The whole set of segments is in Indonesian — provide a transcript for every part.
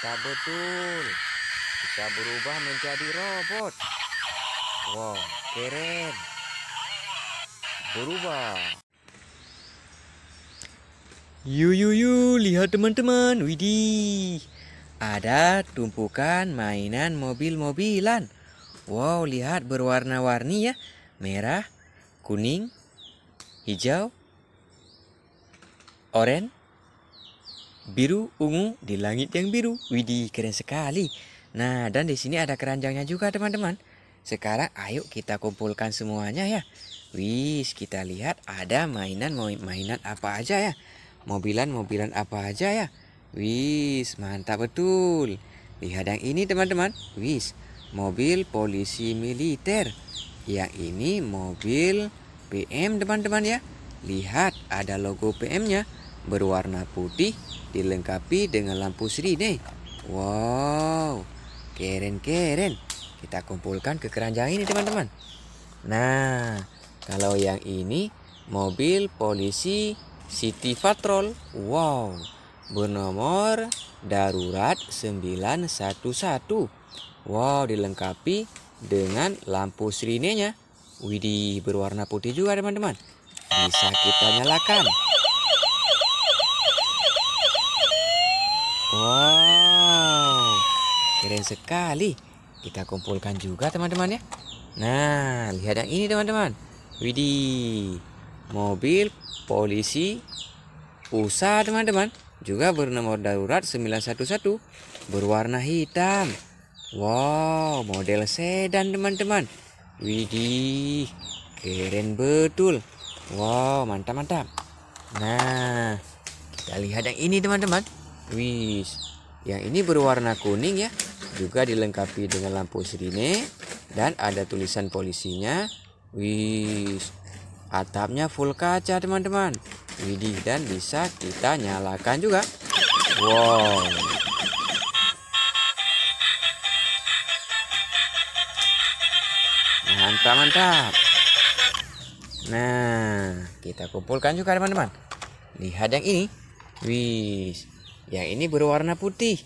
betul. bisa berubah menjadi robot. Wow, keren. Berubah. Yu yu yu, lihat teman-teman, widih. Ada tumpukan mainan mobil-mobilan. Wow, lihat berwarna-warni ya. Merah, kuning, hijau, oranye, biru ungu di langit yang biru. Widih, keren sekali. Nah, dan di sini ada keranjangnya juga, teman-teman. Sekarang ayo kita kumpulkan semuanya ya. Wis, kita lihat ada mainan mainan apa aja ya. Mobilan-mobilan apa aja ya. Wis, mantap betul. Lihat yang ini, teman-teman. Wis, mobil polisi militer. Yang ini mobil PM, teman-teman ya. Lihat ada logo PM-nya berwarna putih dilengkapi dengan lampu nih. Wow, keren-keren. Kita kumpulkan ke keranjang ini teman-teman. Nah, kalau yang ini mobil polisi City Patrol. Wow, bernomor darurat 911. Wow, dilengkapi dengan lampu sirinenya. Widih, berwarna putih juga teman-teman. Bisa kita nyalakan. Keren sekali. Kita kumpulkan juga teman-teman ya. Nah, lihat yang ini teman-teman. Widih. Mobil polisi USA teman-teman. Juga bernomor darurat 911. Berwarna hitam. Wow, model sedan teman-teman. Widih. Keren betul. Wow, mantap-mantap. Nah, kita lihat yang ini teman-teman. Wis. Yang ini berwarna kuning ya juga dilengkapi dengan lampu sirine dan ada tulisan polisinya wih atapnya full kaca teman-teman widih dan bisa kita nyalakan juga wow mantap mantap nah kita kumpulkan juga teman-teman lihat yang ini wih yang ini berwarna putih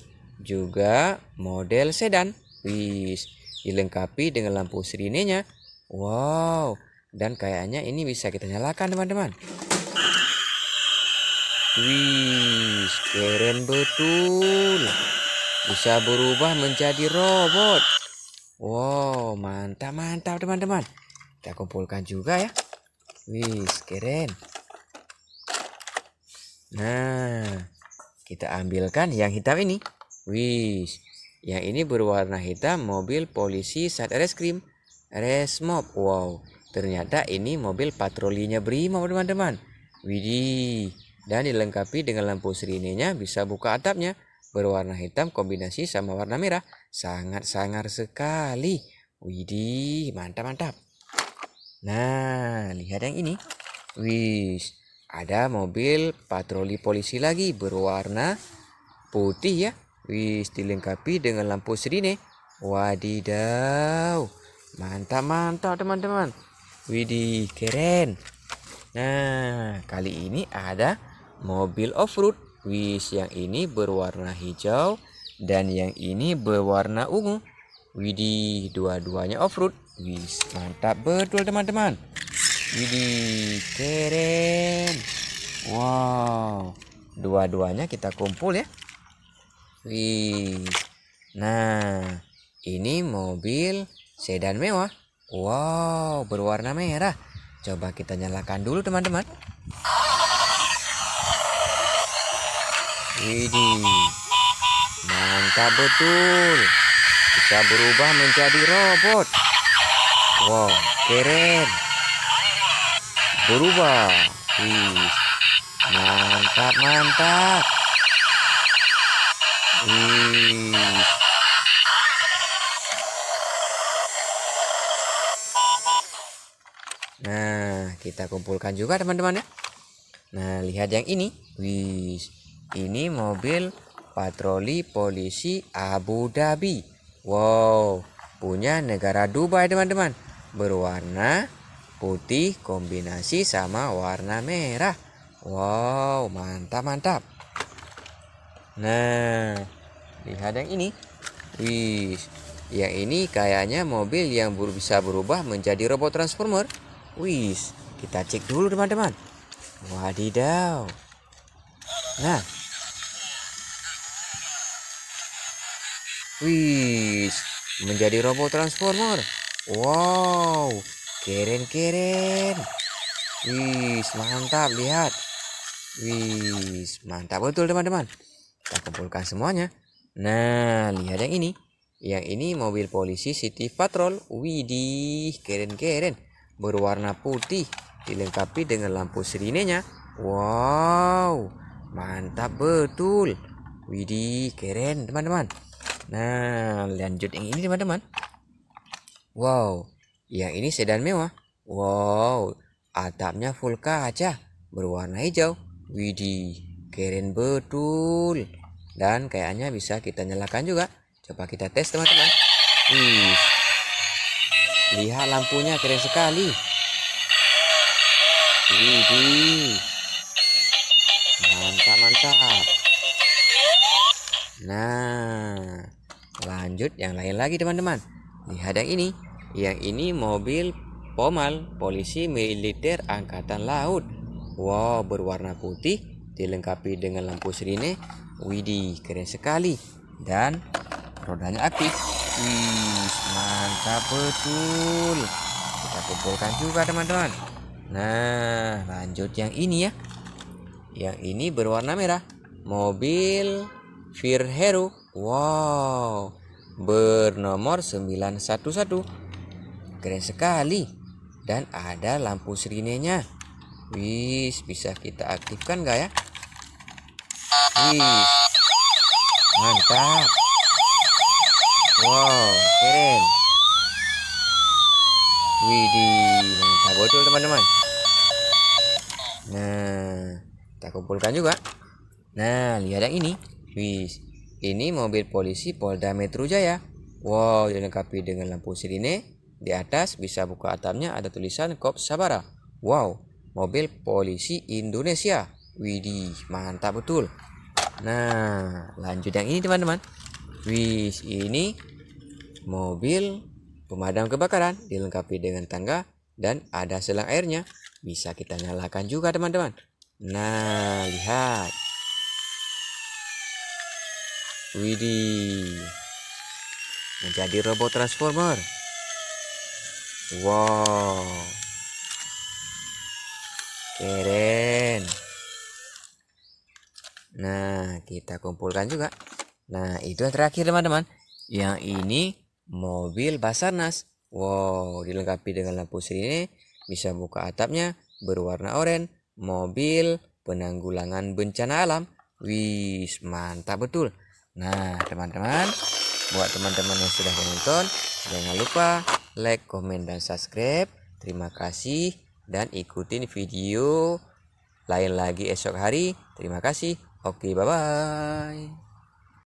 juga model sedan. Wis, dilengkapi dengan lampu sirinenya. Wow, dan kayaknya ini bisa kita nyalakan teman-teman. Wis keren betul. Bisa berubah menjadi robot. Wow, mantap-mantap teman-teman. Kita kumpulkan juga ya. wis keren. Nah, kita ambilkan yang hitam ini. Wis, yang ini berwarna hitam mobil polisi saat reskrim Resmob. Wow, ternyata ini mobil patrolinya Brimob, teman-teman. Widih, dan dilengkapi dengan lampu sirinenya bisa buka atapnya. Berwarna hitam kombinasi sama warna merah. Sangat sangar sekali. Widih, mantap-mantap. Nah, lihat yang ini. Wis, ada mobil patroli polisi lagi berwarna putih ya Wis dilengkapi dengan lampu sirine, Wadidaw. Mantap mantap teman-teman. Widih keren. Nah kali ini ada mobil off-road. Wis yang ini berwarna hijau dan yang ini berwarna ungu. Widih dua-duanya off-road. Wis mantap betul teman-teman. Widih keren. Wow. Dua-duanya kita kumpul ya. Wih. Nah, ini mobil sedan mewah. Wow, berwarna merah. Coba kita nyalakan dulu teman-teman. Widih. Mantap betul. Bisa berubah menjadi robot. Wow, keren. Berubah. Wih. Mantap, mantap. kita kumpulkan juga teman-teman ya nah lihat yang ini wih ini mobil patroli polisi Abu Dhabi wow punya negara Dubai teman-teman berwarna putih kombinasi sama warna merah wow mantap mantap nah lihat yang ini wih yang ini kayaknya mobil yang bisa berubah menjadi robot transformer. Wis, kita cek dulu teman-teman. Wadidaw. Nah. Wih, menjadi robot transformer. Wow, keren-keren. Wih, mantap lihat. Wih, mantap betul teman-teman. Kita kumpulkan semuanya. Nah, lihat yang ini. Yang ini mobil polisi City Patrol. Widih, keren-keren. Berwarna putih dilengkapi dengan lampu sirinenya. Wow, mantap betul. Widih, keren teman-teman. Nah, lanjut yang ini teman-teman. Wow, yang ini sedan mewah. Wow, atapnya full kaca berwarna hijau. Widih, keren betul. Dan kayaknya bisa kita nyalakan juga. Coba kita tes teman-teman. lihat lampunya keren sekali. Widi, Mantap, mantap. Nah, lanjut yang lain lagi teman-teman. Lihat yang ini. Yang ini mobil Pomal, polisi militer angkatan laut. Wow, berwarna putih, dilengkapi dengan lampu sirine. Widih, keren sekali. Dan rodanya aktif. Wih, mantap betul. Kita kumpulkan juga teman-teman. Nah, lanjut yang ini ya. Yang ini berwarna merah. Mobil Hero. Wow. Bernomor 911. Keren sekali. Dan ada lampu sirinenya. Wih, bisa kita aktifkan nggak ya? Wih. Mantap. Wow, keren. Widi, nah betul teman-teman. Nah, kita kumpulkan juga. Nah, lihat yang ini. Wis, ini mobil polisi Polda Metro Jaya. Wow, dilengkapi dengan lampu sirine. Di atas bisa buka atapnya ada tulisan Kop Sabara. Wow, mobil polisi Indonesia. Widi, mantap betul. Nah, lanjut yang ini teman-teman. Wis, ini mobil Pemadam kebakaran dilengkapi dengan tangga dan ada selang airnya. Bisa kita nyalakan juga teman-teman. Nah, lihat. Widih. Menjadi robot transformer. Wow. Keren. Nah, kita kumpulkan juga. Nah, itu yang terakhir teman-teman. Yang ini mobil Basarnas. Wow, dilengkapi dengan lampu sirine, bisa buka atapnya, berwarna oranye, mobil penanggulangan bencana alam. Wih, mantap betul. Nah, teman-teman, buat teman-teman yang sudah menonton, jangan lupa like, komen, dan subscribe. Terima kasih dan ikutin video lain lagi esok hari. Terima kasih. Oke, bye-bye.